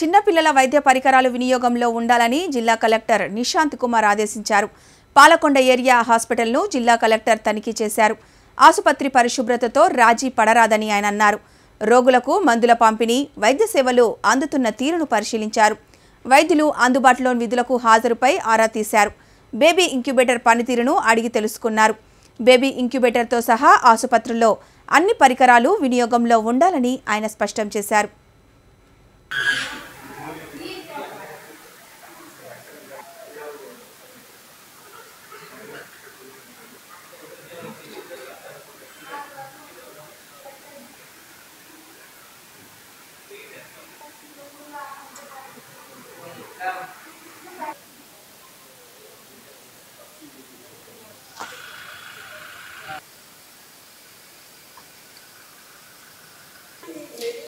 చిన్నపిల్లల వైద్య పరికరాలు వినియోగంలో ఉండాలని జిల్లా కలెక్టర్ నిశాంత్ కుమార్ ఆదేశించారు పాలకొండ ఏరియా హాస్పిటల్ను జిల్లా కలెక్టర్ తనిఖీ చేశారు ఆసుపత్రి పరిశుభ్రతతో రాజీ పడరాదని ఆయన అన్నారు రోగులకు మందుల పంపిణీ వైద్య సేవలు అందుతున్న తీరును పరిశీలించారు వైద్యులు అందుబాటులో విధులకు హాజరుపై ఆరా తీశారు బేబీ ఇంక్యుబేటర్ పనితీరును అడిగి తెలుసుకున్నారు బేబీ ఇంక్యుబేటర్తో సహా ఆసుపత్రుల్లో అన్ని పరికరాలు వినియోగంలో ఉండాలని ఆయన స్పష్టం చేశారు